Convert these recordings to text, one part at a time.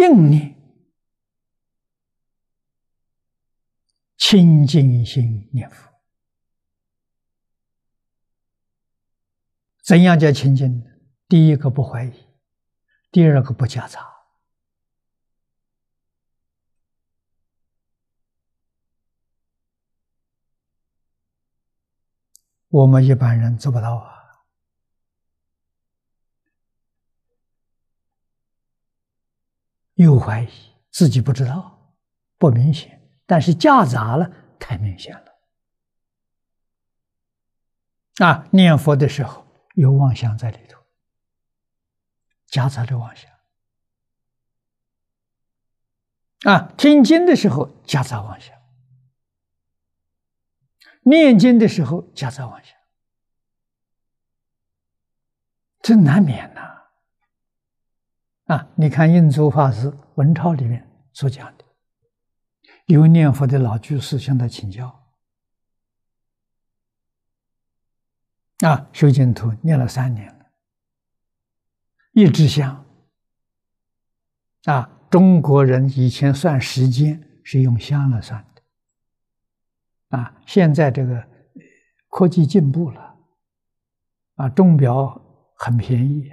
净念，清净心念佛。怎样叫清净？第一个不怀疑，第二个不夹杂。我们一般人做不到啊。又怀疑，自己不知道，不明显；但是夹杂了，太明显了。啊，念佛的时候有妄想在里头，夹杂着妄想。啊，听经的时候夹杂妄想，念经的时候夹杂妄想，这难免呐。啊！你看印祖法师文钞里面所讲的，有念佛的老居士向他请教。啊，修净土念了三年了，一直香。啊，中国人以前算时间是用香来算的，啊，现在这个科技进步了，啊，钟表很便宜。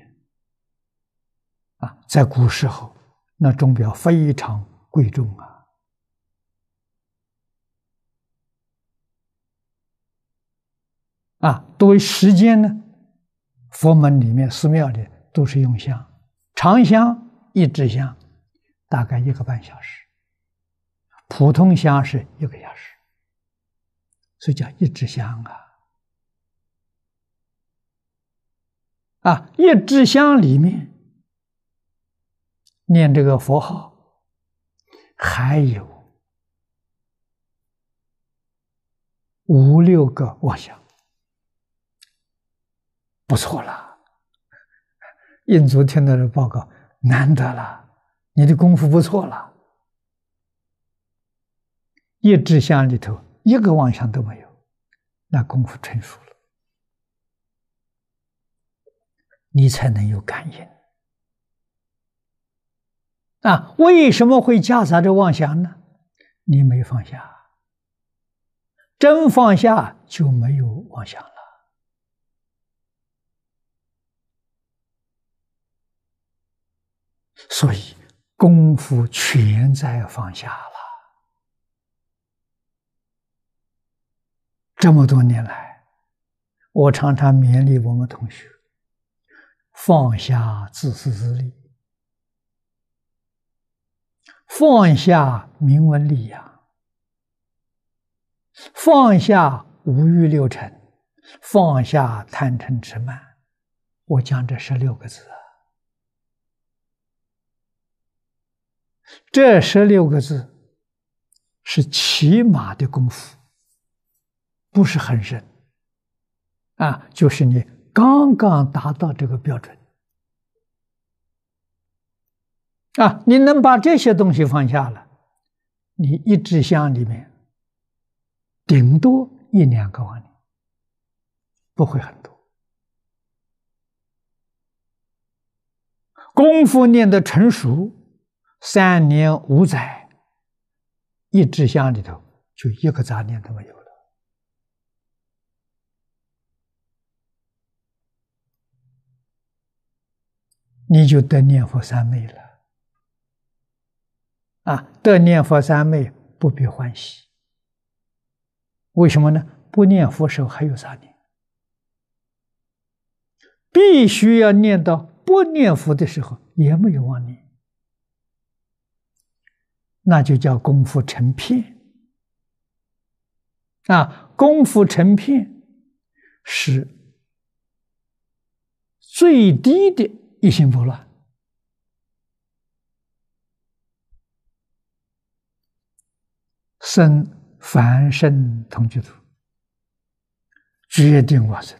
在古时候，那钟表非常贵重啊！啊，作为时间呢，佛门里面、寺庙里都是用香，长香一支香，大概一个半小时；普通香是一个小时，所以叫一支香啊！啊，一支香里面。念这个佛号，还有五六个妄想，不错了。印度听到这报告，难得了，你的功夫不错了。一志香里头一个妄想都没有，那功夫成熟了，你才能有感应。啊，为什么会夹杂着妄想呢？你没放下，真放下就没有妄想了。所以功夫全在放下了。这么多年来，我常常勉励我们同学放下自私自利。放下名闻利呀，放下五欲六尘，放下贪嗔痴慢。我讲这十六个字，这十六个字是起码的功夫，不是很深啊，就是你刚刚达到这个标准。啊，你能把这些东西放下了，你一志向里面，顶多一两个妄念，不会很多。功夫练的成熟，三年五载，一志向里头就一个杂念都没有了，你就得念佛三昧了。啊，得念佛三昧，不必欢喜。为什么呢？不念佛时还有啥念？必须要念到不念佛的时候也没有妄念，那就叫功夫成片。啊，功夫成片是最低的一心不乱。生凡生同居土，决定往生。